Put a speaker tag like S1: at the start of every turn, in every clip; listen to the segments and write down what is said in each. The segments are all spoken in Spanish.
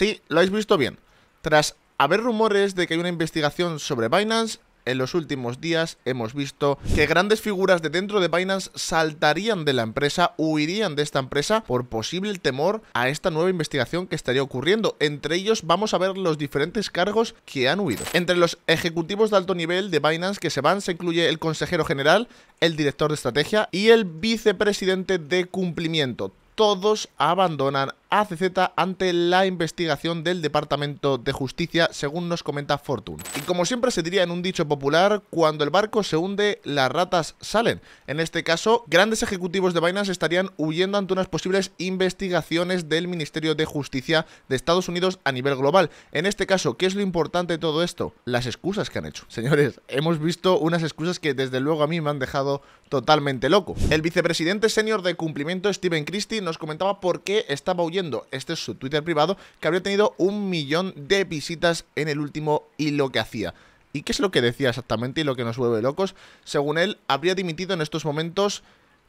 S1: Sí, lo habéis visto bien. Tras haber rumores de que hay una investigación sobre Binance, en los últimos días hemos visto que grandes figuras de dentro de Binance saltarían de la empresa, huirían de esta empresa por posible temor a esta nueva investigación que estaría ocurriendo. Entre ellos vamos a ver los diferentes cargos que han huido. Entre los ejecutivos de alto nivel de Binance que se van se incluye el consejero general, el director de estrategia y el vicepresidente de cumplimiento todos abandonan ACZ ante la investigación del Departamento de Justicia, según nos comenta Fortune. Y como siempre se diría en un dicho popular, cuando el barco se hunde, las ratas salen. En este caso, grandes ejecutivos de Binance estarían huyendo ante unas posibles investigaciones del Ministerio de Justicia de Estados Unidos a nivel global. En este caso, ¿qué es lo importante de todo esto? Las excusas que han hecho. Señores, hemos visto unas excusas que desde luego a mí me han dejado totalmente loco. El vicepresidente senior de cumplimiento, Steven Christie, nos comentaba por qué estaba huyendo este es su Twitter privado, que habría tenido un millón de visitas en el último y lo que hacía. ¿Y qué es lo que decía exactamente y lo que nos vuelve locos? Según él, habría dimitido en estos momentos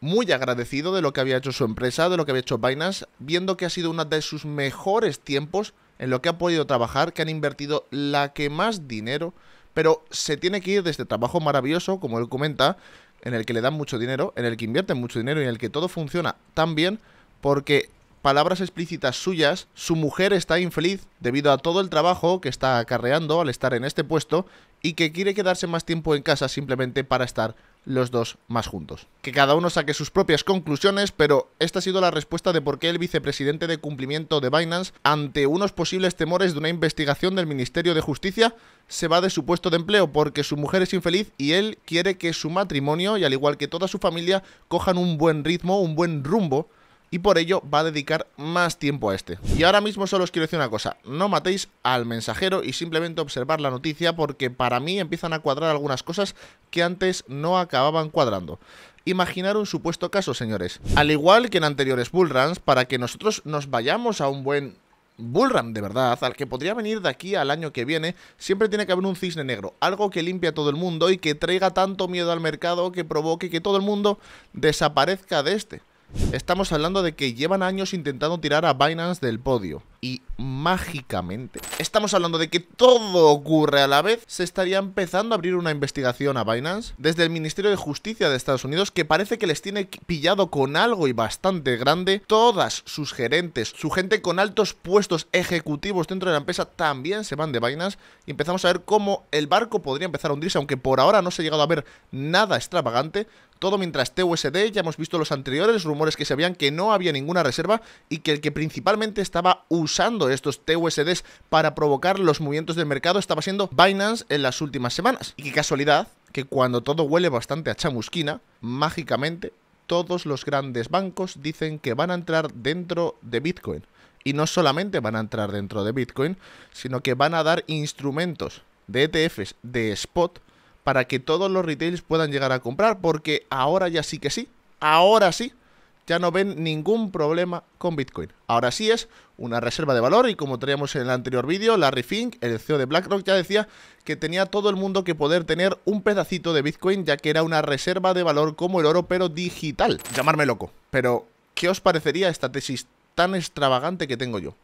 S1: muy agradecido de lo que había hecho su empresa, de lo que había hecho Binance, viendo que ha sido uno de sus mejores tiempos en lo que ha podido trabajar, que han invertido la que más dinero, pero se tiene que ir de este trabajo maravilloso, como él comenta, en el que le dan mucho dinero, en el que invierten mucho dinero y en el que todo funciona tan bien, porque palabras explícitas suyas, su mujer está infeliz debido a todo el trabajo que está acarreando al estar en este puesto y que quiere quedarse más tiempo en casa simplemente para estar los dos más juntos. Que cada uno saque sus propias conclusiones, pero esta ha sido la respuesta de por qué el vicepresidente de cumplimiento de Binance, ante unos posibles temores de una investigación del Ministerio de Justicia, se va de su puesto de empleo porque su mujer es infeliz y él quiere que su matrimonio y al igual que toda su familia cojan un buen ritmo, un buen rumbo y por ello va a dedicar más tiempo a este. Y ahora mismo solo os quiero decir una cosa, no matéis al mensajero y simplemente observar la noticia porque para mí empiezan a cuadrar algunas cosas que antes no acababan cuadrando. Imaginar un supuesto caso, señores. Al igual que en anteriores bullruns, para que nosotros nos vayamos a un buen Bullrun de verdad, al que podría venir de aquí al año que viene, siempre tiene que haber un cisne negro, algo que limpie a todo el mundo y que traiga tanto miedo al mercado que provoque que todo el mundo desaparezca de este. Estamos hablando de que llevan años intentando tirar a Binance del podio y mágicamente, estamos hablando de que todo ocurre a la vez, se estaría empezando a abrir una investigación a Binance desde el Ministerio de Justicia de Estados Unidos que parece que les tiene pillado con algo y bastante grande. Todas sus gerentes, su gente con altos puestos ejecutivos dentro de la empresa también se van de Binance y empezamos a ver cómo el barco podría empezar a hundirse, aunque por ahora no se ha llegado a ver nada extravagante. Todo mientras TUSD, ya hemos visto los anteriores rumores que se habían que no había ninguna reserva y que el que principalmente estaba usando usando estos TUSDs para provocar los movimientos del mercado estaba siendo Binance en las últimas semanas. Y qué casualidad que cuando todo huele bastante a chamusquina, mágicamente todos los grandes bancos dicen que van a entrar dentro de Bitcoin. Y no solamente van a entrar dentro de Bitcoin, sino que van a dar instrumentos de ETFs de spot para que todos los retailers puedan llegar a comprar, porque ahora ya sí que sí, ahora sí, ya no ven ningún problema con Bitcoin. Ahora sí es una reserva de valor y como traíamos en el anterior vídeo, Larry Fink, el CEO de BlackRock, ya decía que tenía todo el mundo que poder tener un pedacito de Bitcoin ya que era una reserva de valor como el oro pero digital. Llamarme loco, pero ¿qué os parecería esta tesis tan extravagante que tengo yo?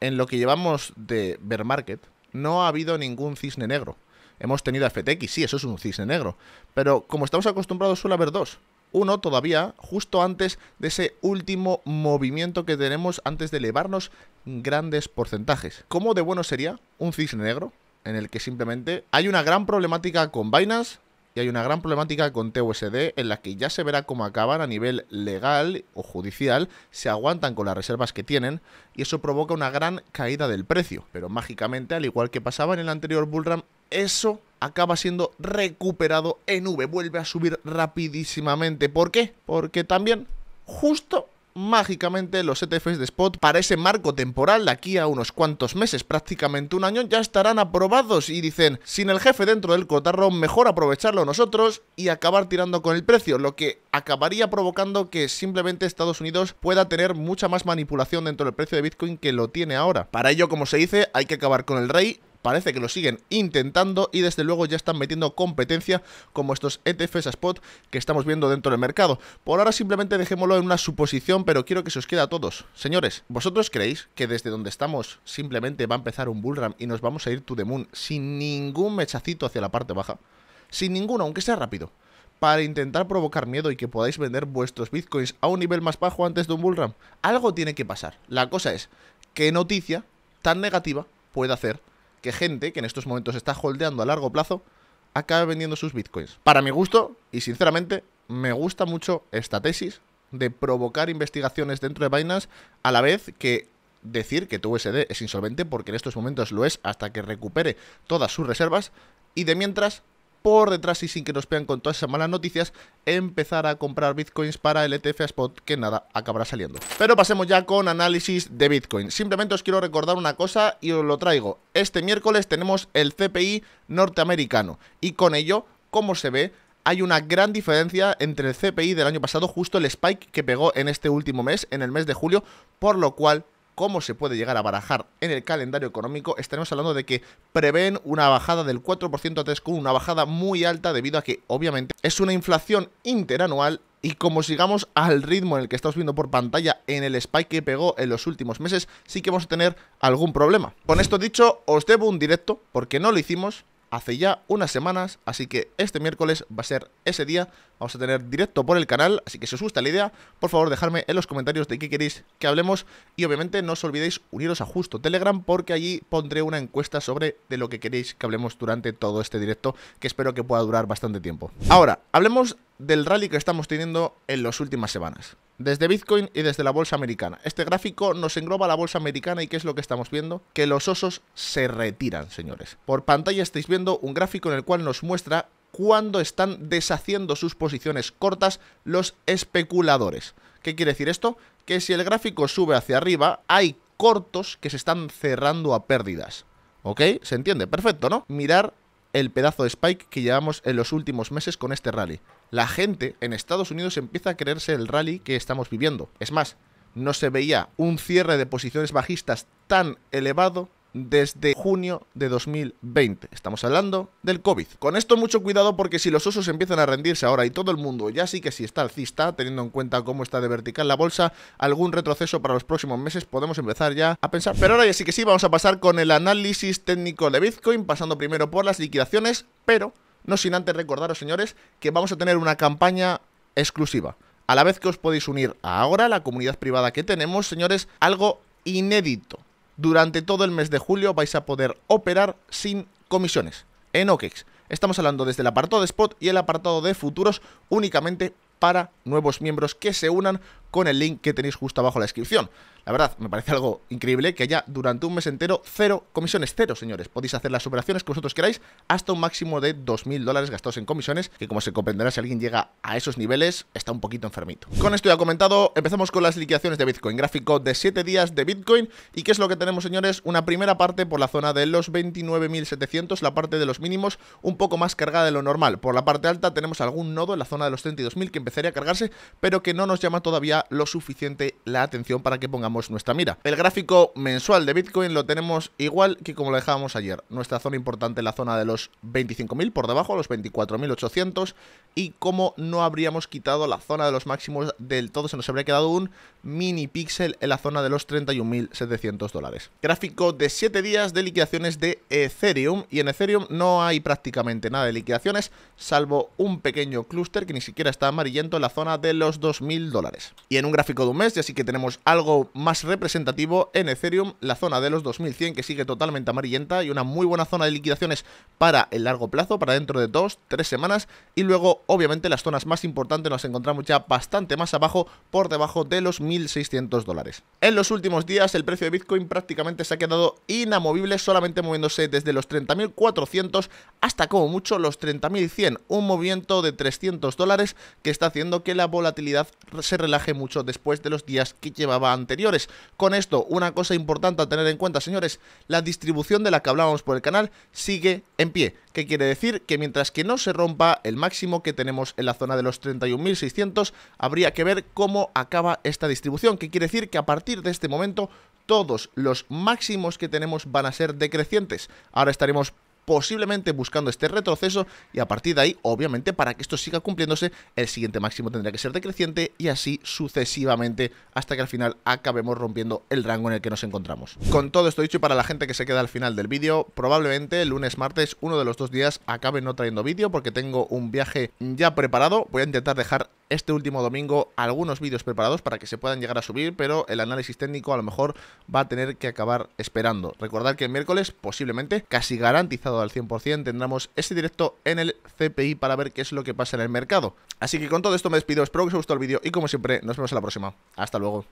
S1: En lo que llevamos de bear market no ha habido ningún cisne negro. Hemos tenido a FTX, sí, eso es un cisne negro. Pero como estamos acostumbrados suele haber dos. Uno todavía, justo antes de ese último movimiento que tenemos antes de elevarnos grandes porcentajes. ¿Cómo de bueno sería un cisne negro? En el que simplemente hay una gran problemática con Binance, y hay una gran problemática con TUSD en la que ya se verá cómo acaban a nivel legal o judicial, se aguantan con las reservas que tienen y eso provoca una gran caída del precio. Pero mágicamente, al igual que pasaba en el anterior run eso acaba siendo recuperado en V, vuelve a subir rapidísimamente. ¿Por qué? Porque también justo mágicamente los ETFs de spot para ese marco temporal de aquí a unos cuantos meses, prácticamente un año, ya estarán aprobados y dicen, sin el jefe dentro del cotarro, mejor aprovecharlo nosotros y acabar tirando con el precio, lo que acabaría provocando que simplemente Estados Unidos pueda tener mucha más manipulación dentro del precio de Bitcoin que lo tiene ahora. Para ello, como se dice, hay que acabar con el rey parece que lo siguen intentando y desde luego ya están metiendo competencia como estos ETFs a spot que estamos viendo dentro del mercado. Por ahora simplemente dejémoslo en una suposición, pero quiero que se os quede a todos. Señores, ¿vosotros creéis que desde donde estamos simplemente va a empezar un bullram y nos vamos a ir to the moon sin ningún mechacito hacia la parte baja? Sin ninguno, aunque sea rápido para intentar provocar miedo y que podáis vender vuestros bitcoins a un nivel más bajo antes de un bullram. Algo tiene que pasar. La cosa es, ¿qué noticia tan negativa puede hacer que gente que en estos momentos está holdeando a largo plazo acabe vendiendo sus bitcoins. Para mi gusto, y sinceramente, me gusta mucho esta tesis de provocar investigaciones dentro de Binance a la vez que decir que tu USD es insolvente porque en estos momentos lo es hasta que recupere todas sus reservas y de mientras por detrás y sin que nos vean con todas esas malas noticias, empezar a comprar bitcoins para el ETF spot que nada acabará saliendo. Pero pasemos ya con análisis de bitcoin. Simplemente os quiero recordar una cosa y os lo traigo. Este miércoles tenemos el CPI norteamericano y con ello, como se ve, hay una gran diferencia entre el CPI del año pasado, justo el spike que pegó en este último mes, en el mes de julio, por lo cual cómo se puede llegar a barajar en el calendario económico, estaremos hablando de que prevén una bajada del 4% a 3% una bajada muy alta debido a que obviamente es una inflación interanual y como sigamos al ritmo en el que estamos viendo por pantalla en el spike que pegó en los últimos meses, sí que vamos a tener algún problema. Con esto dicho, os debo un directo, porque no lo hicimos, hace ya unas semanas, así que este miércoles va a ser ese día, vamos a tener directo por el canal, así que si os gusta la idea, por favor dejadme en los comentarios de qué queréis que hablemos y obviamente no os olvidéis uniros a justo Telegram porque allí pondré una encuesta sobre de lo que queréis que hablemos durante todo este directo, que espero que pueda durar bastante tiempo. Ahora, hablemos del rally que estamos teniendo en las últimas semanas. Desde Bitcoin y desde la bolsa americana. Este gráfico nos engloba la bolsa americana y ¿qué es lo que estamos viendo? Que los osos se retiran, señores. Por pantalla estáis viendo un gráfico en el cual nos muestra cuándo están deshaciendo sus posiciones cortas los especuladores. ¿Qué quiere decir esto? Que si el gráfico sube hacia arriba, hay cortos que se están cerrando a pérdidas. ¿Ok? ¿Se entiende? Perfecto, ¿no? Mirar el pedazo de spike que llevamos en los últimos meses con este rally. La gente en Estados Unidos empieza a creerse el rally que estamos viviendo. Es más, no se veía un cierre de posiciones bajistas tan elevado desde junio de 2020. Estamos hablando del COVID. Con esto mucho cuidado porque si los osos empiezan a rendirse ahora y todo el mundo ya sí que si está alcista, teniendo en cuenta cómo está de vertical la bolsa, algún retroceso para los próximos meses podemos empezar ya a pensar. Pero ahora ya sí que sí, vamos a pasar con el análisis técnico de Bitcoin, pasando primero por las liquidaciones, pero no sin antes recordaros señores que vamos a tener una campaña exclusiva. A la vez que os podéis unir ahora a la comunidad privada que tenemos, señores, algo inédito durante todo el mes de julio vais a poder operar sin comisiones en OKEX. Estamos hablando desde el apartado de spot y el apartado de futuros únicamente para nuevos miembros que se unan con el link que tenéis justo abajo en la descripción. La verdad, me parece algo increíble que haya durante un mes entero cero comisiones, cero, señores. Podéis hacer las operaciones que vosotros queráis hasta un máximo de 2.000 dólares gastados en comisiones, que como se comprenderá, si alguien llega a esos niveles, está un poquito enfermito. Con esto ya comentado, empezamos con las liquidaciones de Bitcoin. Gráfico de 7 días de Bitcoin. ¿Y qué es lo que tenemos, señores? Una primera parte por la zona de los 29.700, la parte de los mínimos, un poco más cargada de lo normal. Por la parte alta tenemos algún nodo en la zona de los 32.000 que empezaría a cargarse, pero que no nos llama todavía lo suficiente la atención para que pongamos nuestra mira. El gráfico mensual de Bitcoin lo tenemos igual que como lo dejábamos ayer. Nuestra zona importante la zona de los 25.000 por debajo, los 24.800 y como no habríamos quitado la zona de los máximos del todo, se nos habría quedado un mini píxel en la zona de los 31.700 dólares. Gráfico de 7 días de liquidaciones de Ethereum y en Ethereum no hay prácticamente nada de liquidaciones salvo un pequeño clúster que ni siquiera está amarillento en la zona de los 2.000 dólares. Y en un gráfico de un mes, ya sí que tenemos algo más más representativo en Ethereum, la zona de los 2100 que sigue totalmente amarillenta y una muy buena zona de liquidaciones para el largo plazo, para dentro de 2, 3 semanas y luego obviamente las zonas más importantes nos encontramos ya bastante más abajo, por debajo de los 1600 dólares. En los últimos días el precio de Bitcoin prácticamente se ha quedado inamovible, solamente moviéndose desde los 30.400 hasta como mucho los 30.100, un movimiento de 300 dólares que está haciendo que la volatilidad se relaje mucho después de los días que llevaba anteriores con esto, una cosa importante a tener en cuenta, señores, la distribución de la que hablábamos por el canal sigue en pie. ¿Qué quiere decir? Que mientras que no se rompa el máximo que tenemos en la zona de los 31.600, habría que ver cómo acaba esta distribución. ¿Qué quiere decir? Que a partir de este momento todos los máximos que tenemos van a ser decrecientes. Ahora estaremos posiblemente buscando este retroceso y a partir de ahí, obviamente, para que esto siga cumpliéndose, el siguiente máximo tendría que ser decreciente y así sucesivamente hasta que al final acabemos rompiendo el rango en el que nos encontramos. Con todo esto dicho y para la gente que se queda al final del vídeo, probablemente el lunes, martes, uno de los dos días acabe no trayendo vídeo porque tengo un viaje ya preparado. Voy a intentar dejar este último domingo algunos vídeos preparados para que se puedan llegar a subir, pero el análisis técnico a lo mejor va a tener que acabar esperando. Recordad que el miércoles posiblemente, casi garantizado al 100%, tendremos ese directo en el CPI para ver qué es lo que pasa en el mercado. Así que con todo esto me despido, espero que os haya gustado el vídeo y como siempre nos vemos en la próxima. Hasta luego.